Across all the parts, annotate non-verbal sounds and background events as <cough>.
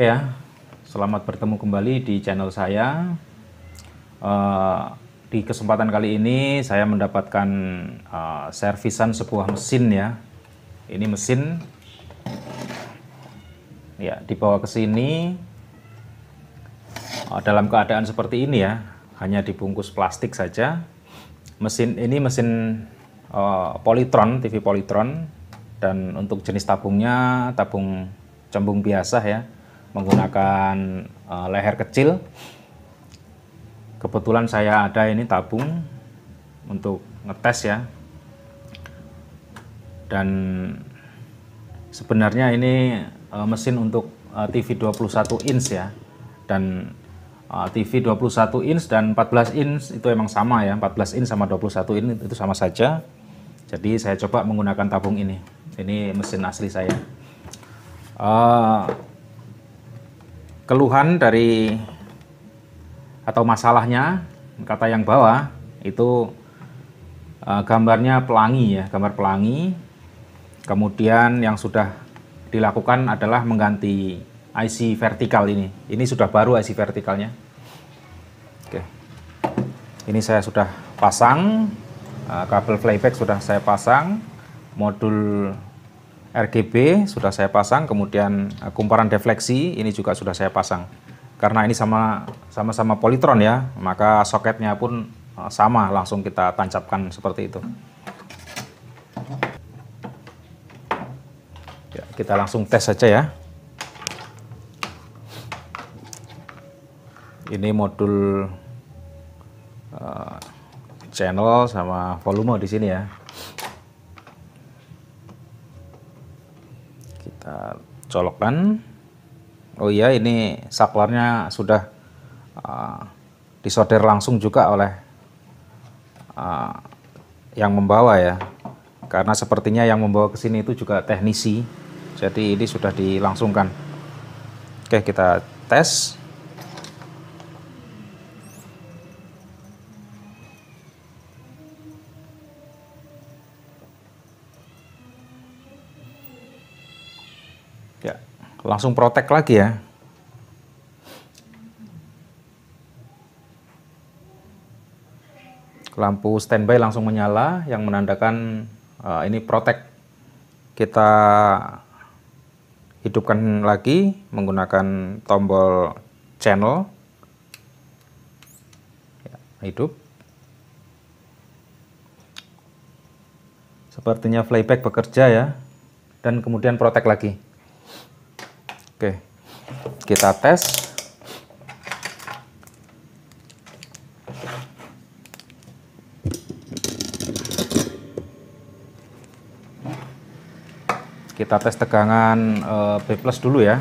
Oke ya, selamat bertemu kembali di channel saya. Uh, di kesempatan kali ini saya mendapatkan uh, servisan sebuah mesin ya. Ini mesin ya dibawa ke sini uh, dalam keadaan seperti ini ya, hanya dibungkus plastik saja. Mesin ini mesin uh, Polytron, TV politron, dan untuk jenis tabungnya tabung cembung biasa ya menggunakan uh, leher kecil. Kebetulan saya ada ini tabung untuk ngetes ya. Dan sebenarnya ini uh, mesin untuk uh, TV 21 inch ya. Dan uh, TV 21 inch dan 14 inch itu emang sama ya. 14 inch sama 21 inch itu sama saja. Jadi saya coba menggunakan tabung ini. Ini mesin asli saya. Uh, keluhan dari atau masalahnya kata yang bawah itu uh, gambarnya pelangi ya, gambar pelangi. Kemudian yang sudah dilakukan adalah mengganti IC vertikal ini. Ini sudah baru IC vertikalnya. Oke. Ini saya sudah pasang uh, kabel playback sudah saya pasang modul RGB sudah saya pasang, kemudian kumparan eh, defleksi ini juga sudah saya pasang. Karena ini sama sama-sama politron ya, maka soketnya pun eh, sama langsung kita tancapkan seperti itu. Ya, kita langsung tes saja ya. Ini modul uh, channel sama volume di sini ya. kita colokkan oh iya ini saklarnya sudah uh, langsung juga oleh uh, yang membawa ya karena sepertinya yang membawa ke sini itu juga teknisi jadi ini sudah dilangsungkan oke kita tes langsung protek lagi ya. Lampu standby langsung menyala yang menandakan uh, ini protek. Kita hidupkan lagi menggunakan tombol channel. Ya, hidup. Sepertinya flyback bekerja ya. Dan kemudian protek lagi. Oke, kita tes. Kita tes tegangan eh, B plus dulu ya.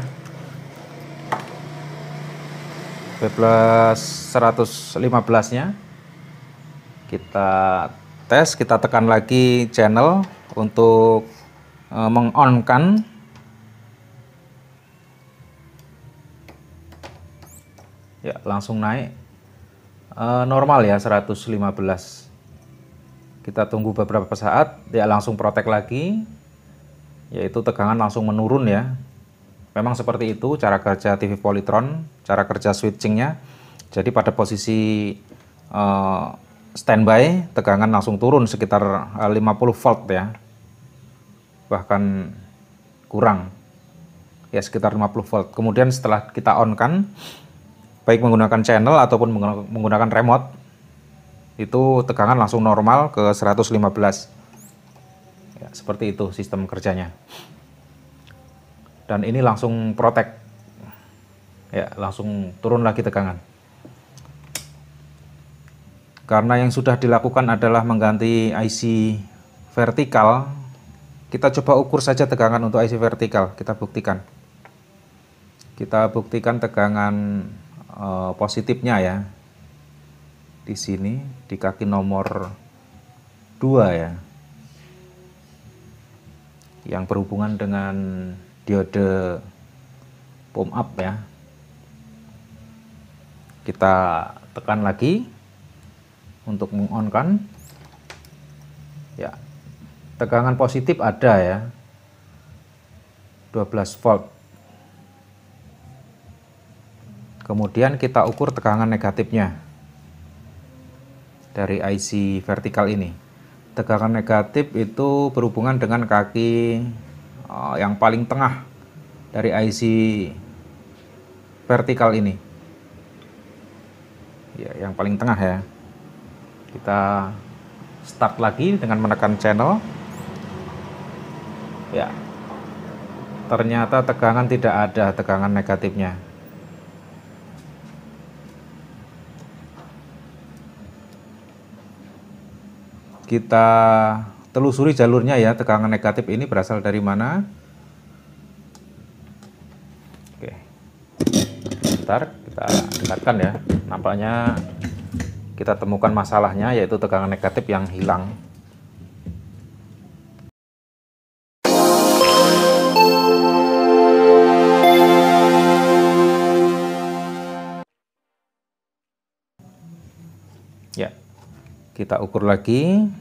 B plus 115-nya. Kita tes, kita tekan lagi channel untuk eh, mengonkan Ya, langsung naik. E, normal ya 115. Kita tunggu beberapa saat, ya langsung protek lagi. Yaitu tegangan langsung menurun ya. Memang seperti itu cara kerja TV Polytron, cara kerja switchingnya. Jadi pada posisi e, standby, tegangan langsung turun sekitar 50 eh, volt ya. Bahkan kurang ya sekitar 50 volt. Kemudian setelah kita on kan baik menggunakan channel ataupun menggunakan remote itu tegangan langsung normal ke 115 ya, seperti itu sistem kerjanya dan ini langsung protek ya langsung turun lagi tegangan karena yang sudah dilakukan adalah mengganti IC vertikal kita coba ukur saja tegangan untuk IC vertikal kita buktikan kita buktikan tegangan e, positifnya ya. Di sini di kaki nomor 2 ya. Yang berhubungan dengan diode pump up ya. Kita tekan lagi untuk mengonkan Ya. Tegangan positif ada ya. 12 volt Kemudian kita ukur tegangan negatifnya dari IC vertikal ini. Tegangan negatif itu berhubungan dengan kaki eh, yang paling tengah dari IC vertikal ini. Ya, yang paling tengah ya. Kita start lagi dengan menekan channel. Ya. Ternyata tegangan tidak ada tegangan negatifnya. kita telusuri jalurnya ya, tegangan negatif ini berasal dari mana? Oke. sebentar kita dekatkan ya. Nampaknya kita temukan masalahnya yaitu tegangan negatif yang hilang. kita ukur lagi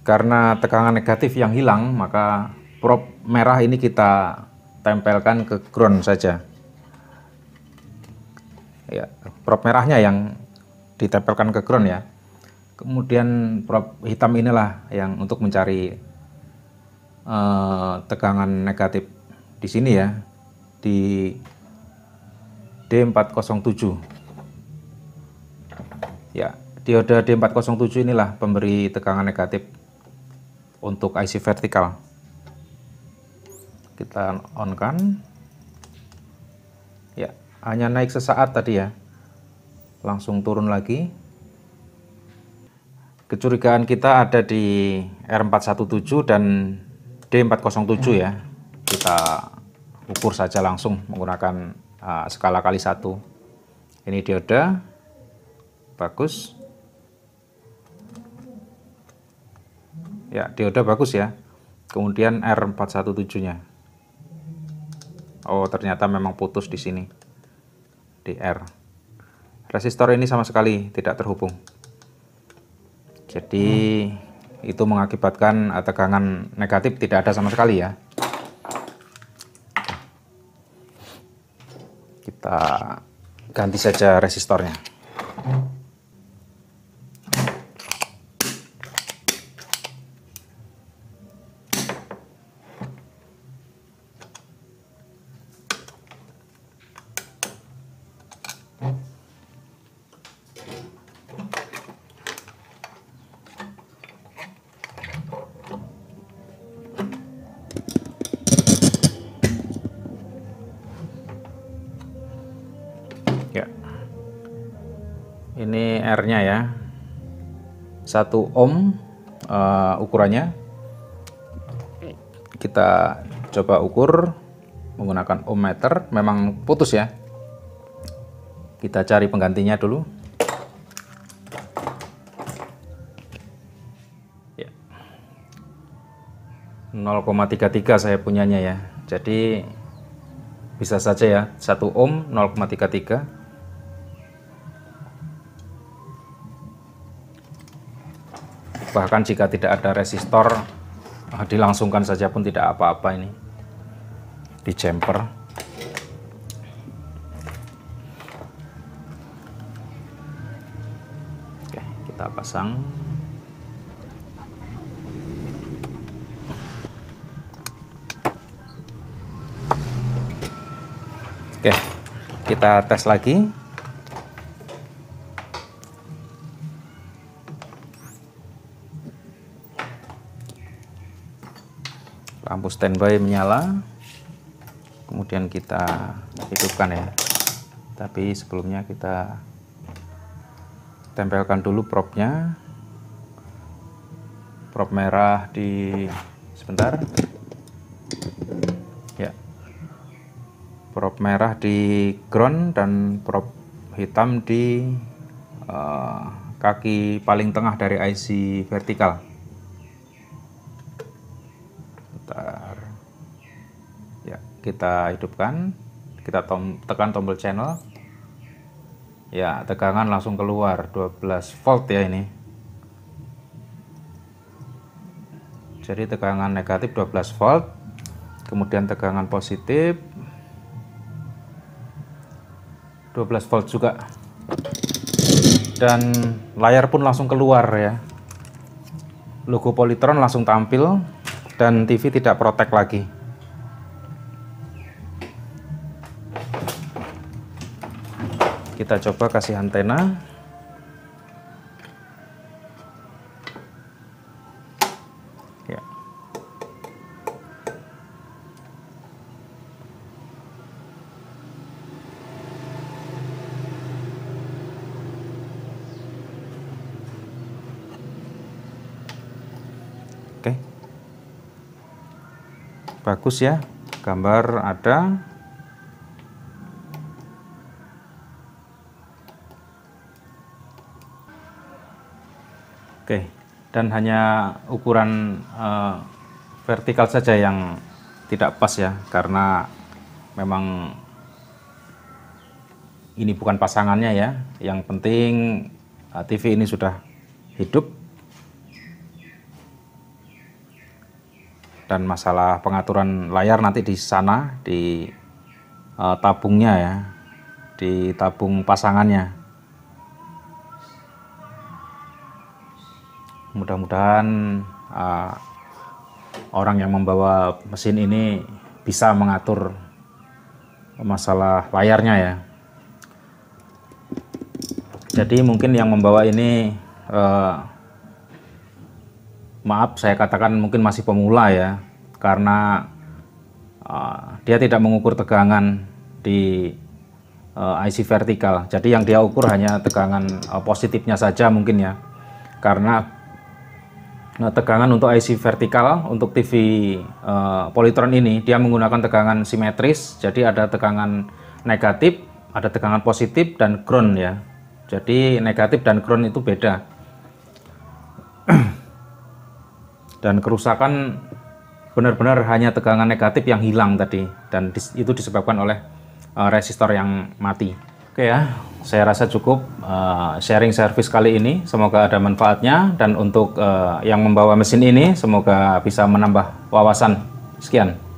karena tekanan negatif yang hilang maka prop merah ini kita tempelkan ke ground saja ya prop merahnya yang ditempelkan ke ground ya kemudian prop hitam inilah yang untuk mencari eh, tegangan negatif di sini ya di D407 Ya, diode D407 inilah pemberi tegangan negatif untuk IC vertikal. Kita on kan. Ya, hanya naik sesaat tadi ya. Langsung turun lagi. Kecurigaan kita ada di R417 dan D407 ya. Kita ukur saja langsung menggunakan uh, skala kali satu. Ini dioda bagus ya dioda bagus ya kemudian R417 nya Oh ternyata memang putus di sini di R resistor ini sama sekali tidak terhubung jadi hmm. itu mengakibatkan tegangan negatif tidak ada sama sekali ya kita ganti saja resistornya R-nya ya. 1 ohm uh, ukurannya. Kita coba ukur menggunakan ohm meter, Memang putus ya. Kita cari penggantinya dulu. Ya. 0,33 saya punyanya ya. Jadi bisa saja ya 1 ohm 0,33 bahkan jika tidak ada resistor eh, dilangsungkan saja pun tidak apa-apa ini di jumper oke kita pasang oke kita tes lagi lampu standby menyala kemudian kita hidupkan ya tapi sebelumnya kita tempelkan dulu propnya prop merah di sebentar ya prop merah di ground dan prop hitam di uh, kaki paling tengah dari IC vertikal kita hidupkan kita tom, tekan tombol channel ya tegangan langsung keluar 12 volt ya ini jadi tegangan negatif 12 volt kemudian tegangan positif 12 volt juga dan layar pun langsung keluar ya logo Polytron langsung tampil dan TV tidak protek lagi kita coba kasih antena ya. Oke. Bagus ya. Gambar ada, Oke, dan hanya ukuran uh, vertikal saja yang tidak pas ya, karena memang ini bukan pasangannya ya. Yang penting uh, eh, TV ini sudah hidup. Dan masalah pengaturan layar nanti di sana, di uh, tabungnya ya, di tabung pasangannya. mudah-mudahan uh, orang yang membawa mesin ini bisa mengatur masalah layarnya ya jadi mungkin yang membawa ini uh, maaf saya katakan mungkin masih pemula ya karena uh, dia tidak mengukur tegangan di uh, eh, IC vertikal jadi yang dia ukur hanya tegangan uh, positifnya saja mungkin ya karena Nah, tegangan untuk IC vertikal untuk TV uh, eh, Polytron ini dia menggunakan tegangan simetris, jadi ada tegangan negatif, ada tegangan positif dan ground ya. Jadi negatif dan ground itu beda. <clears throat> dan kerusakan benar-benar hanya tegangan negatif yang hilang tadi dan itu disebabkan oleh eh, resistor yang mati. Oke ya saya rasa cukup uh, sharing service kali ini. Semoga ada manfaatnya dan untuk uh, yang membawa mesin ini semoga bisa menambah wawasan. Sekian.